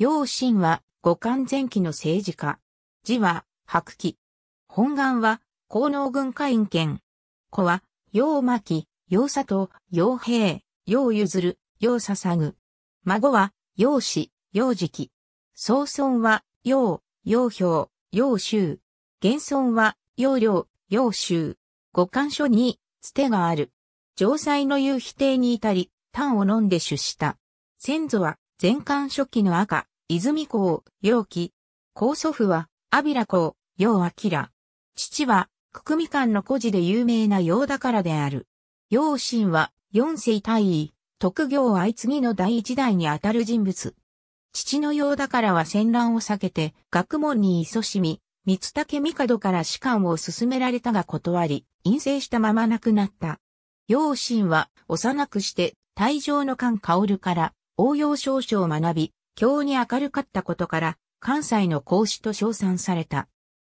楊神は五冠前期の政治家。字は白木。本願は高能軍会員権。子は楊巻、楊里、藤、平、楊譲、楊捧ぐ。孫は楊氏、時期。曾孫は楊、楊表、楊州。現孫は楊領、楊州。五冠書に捨てがある。城塞のう否定に至り、炭を飲んで出した。先祖は全漢初期の赤、泉公、陽気。高祖父は、阿比良公、陽明。父は、くみかんの孤児で有名な陽だからである。陽神は、四世大尉、特業相次ぎの第一代にあたる人物。父の陽だからは戦乱を避けて、学問に勤しみ、三竹帝から士官を勧められたが断り、陰性したまま亡くなった。陽神は、幼くして、大場の官薫から、応用少々学び、京に明るかったことから、関西の孔子と称賛された。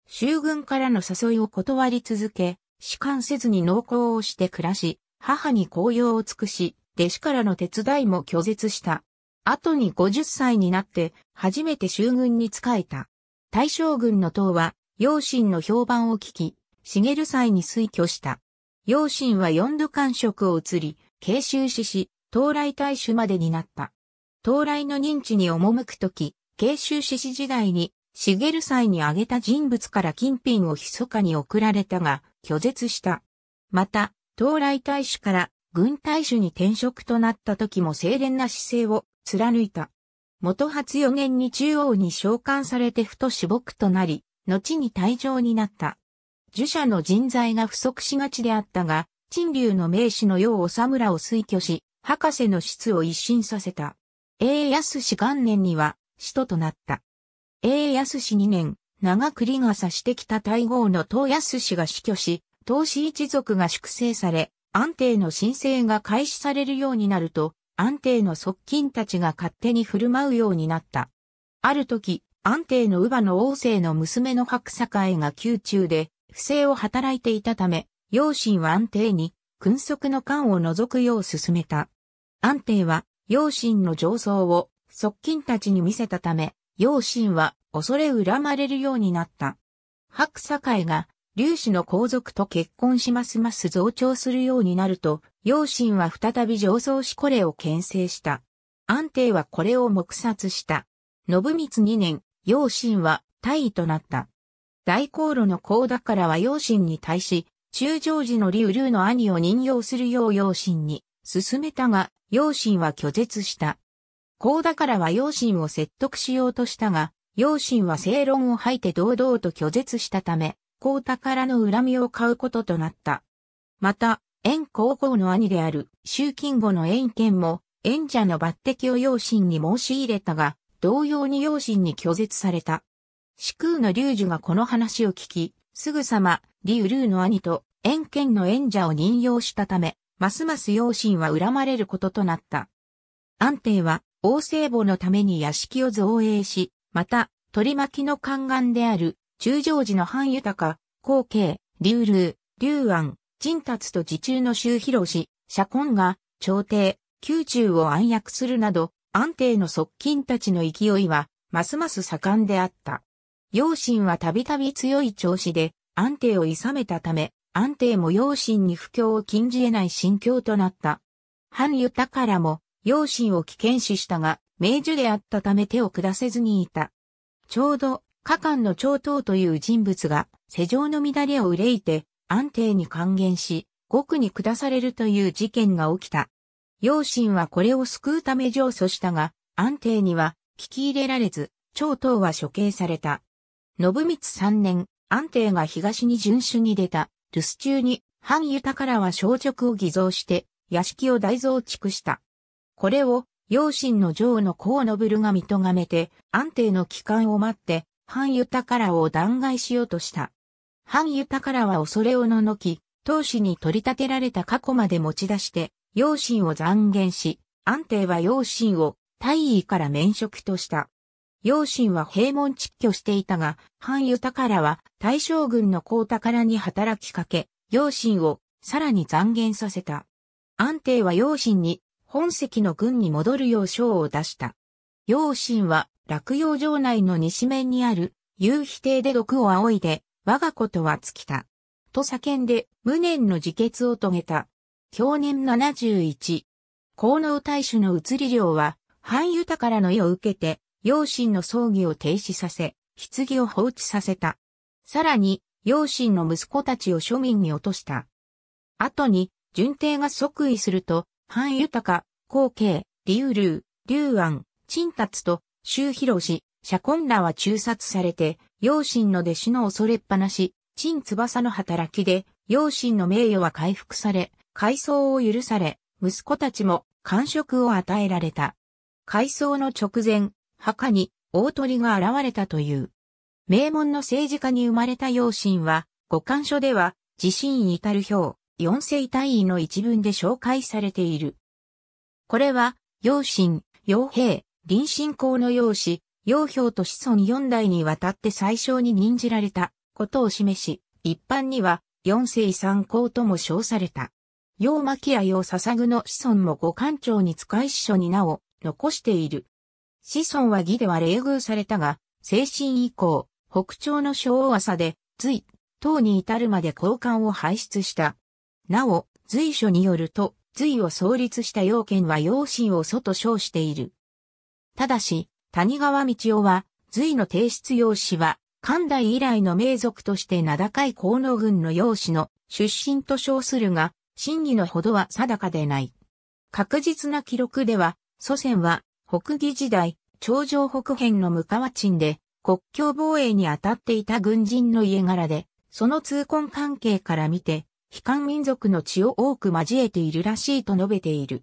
衆軍からの誘いを断り続け、仕官せずに農耕をして暮らし、母に紅葉を尽くし、弟子からの手伝いも拒絶した。後に50歳になって、初めて衆軍に仕えた。大将軍の党は、養親の評判を聞き、茂る際に推挙した。養親は四度官職を移り、慶州市し、到来大主までになった。到来の認知に赴くとき、慶州志士時代に、茂祭に挙げた人物から金品を密かに送られたが、拒絶した。また、到来大使から軍大使に転職となった時も清廉な姿勢を貫いた。元初予年に中央に召喚されてふと死木となり、後に退場になった。儒者の人材が不足しがちであったが、陳流の名士のようお侍を推挙し、博士の質を一新させた。英康氏元年には、使徒となった。英康氏2年、長栗が指してきた大号の東康氏が死去し、東氏一族が粛清され、安定の申請が開始されるようになると、安定の側近たちが勝手に振る舞うようになった。ある時、安定の乳母の王政の娘の白栄が宮中で、不正を働いていたため、養親は安定に、君側の官を除くよう進めた。安定は、養親の上層を側近たちに見せたため、養親は恐れ恨まれるようになった。白堺が劉氏の皇族と結婚しますます増長するようになると、養親は再び上層しこれを牽制した。安定はこれを黙殺した。信光2年、養親は大位となった。大航路の高だからは養親に対し、中将寺の劉龍の兄を任用するよう養親に進めたが、養親は拒絶した。高田からは養親を説得しようとしたが、養親は正論を吐いて堂々と拒絶したため、高田からの恨みを買うこととなった。また、縁皇后の兄である、習近後の縁剣も、縁者の抜擢を養親に申し入れたが、同様に養親に拒絶された。四空の龍樹がこの話を聞き、すぐさま、リュウルーの兄と、縁剣の縁者を任用したため、ますます養親は恨まれることとなった。安定は、王聖母のために屋敷を造営し、また、取り巻きの宦官である、中条寺の藩豊、後継、竜流、竜安、陳達と自中の周広氏、社根が、朝廷、宮中を暗躍するなど、安定の側近たちの勢いは、ますます盛んであった。養親はたびたび強い調子で、安定を諌めたため、安定も養心に不況を禁じ得ない心境となった。反豊からも、養心を危険視したが、名樹であったため手を下せずにいた。ちょうど、下官の長党という人物が、世情の乱れを憂いて、安定に還元し、極に下されるという事件が起きた。養心はこれを救うため上訴したが、安定には聞き入れられず、長党は処刑された。信光3年、安定が東に巡守に出た留守中に、半豊からは小直を偽造して、屋敷を大増築した。これを、養親の王の高信が認がめて、安定の帰還を待って、半豊からを弾劾しようとした。半豊からは恐れをののき、当主に取り立てられた過去まで持ち出して、養親を残言し、安定は養親を大尉から免職とした。陽親は平門蟄居していたが、藩豊からは大将軍の高宝に働きかけ、陽親をさらに残言させた。安定は陽親に本籍の軍に戻るよう賞を出した。陽親は落葉城内の西面にある夕日亭で毒を仰いで、我が子とは尽きた。と叫んで無念の自決を遂げた。去年71。高能大主の移り量は、藩豊からの意を受けて、養親の葬儀を停止させ、棺を放置させた。さらに、養親の息子たちを庶民に落とした。後に、順帝が即位すると、範豊、後継、劉龍、劉安、陳達と、周広氏、社根らは中殺されて、養親の弟子の恐れっぱなし、陳翼の働きで、養親の名誉は回復され、改装を許され、息子たちも、官職を与えられた。改装の直前、墓に大鳥が現れたという。名門の政治家に生まれた養親は、五感書では、自身至る表、四世大位の一文で紹介されている。これは、養親、養兵、臨親公の養子、養兵と子孫四代にわたって最小に任じられたことを示し、一般には、四世三公とも称された。養牧や養捧の子孫も五官庁に使い師書に名を残している。子孫は義では冷遇されたが、精神以降、北朝の小朝で、隋、唐に至るまで高官を輩出した。なお、隋書によると、隋を創立した要件は要心を祖と称している。ただし、谷川道夫は、隋の提出用紙は、寛代以来の名族として名高い河野軍の用紙の出身と称するが、真偽のほどは定かでない。確実な記録では、祖先は北魏時代、長城北辺の向川鎮で、国境防衛に当たっていた軍人の家柄で、その通婚関係から見て、非漢民族の血を多く交えているらしいと述べている。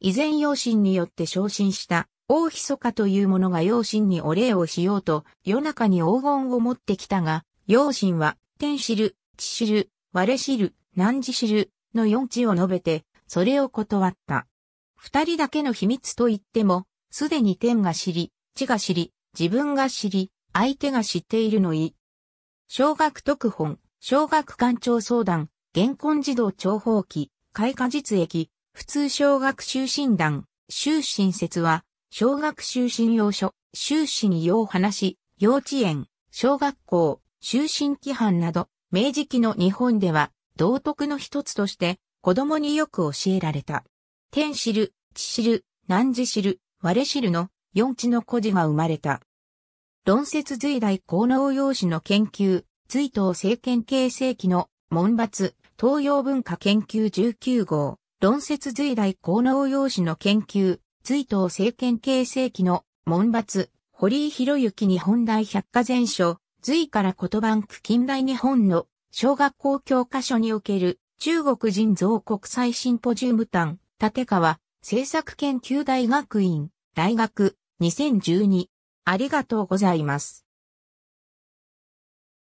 以前養親によって昇進した大密かという者が養親にお礼をしようと夜中に黄金を持ってきたが、養親は天知る、地我知る、何南知る、の四地を述べて、それを断った。二人だけの秘密と言っても、すでに天が知り、地が知り、自分が知り、相手が知っているのい。小学特本、小学館長相談、現婚児童情報記、開花実益、普通小学修診断、修診説は、小学修診要所、修診要話、幼稚園、小学校、修診規範など、明治期の日本では、道徳の一つとして、子供によく教えられた。天知る、地知る、何時知る、ワレシルの四地の孤児が生まれた。論説随代効能用紙の研究、追悼政権形成期の門伐、東洋文化研究19号、論説随代効能用紙の研究、追悼政権形成期の門伐、堀井博之日本大百科全書、隋から言葉く近代日本の小学校教科書における中国人造国際シンポジウム単、立川、政策研究大学院、大学2012。ありがとうございます。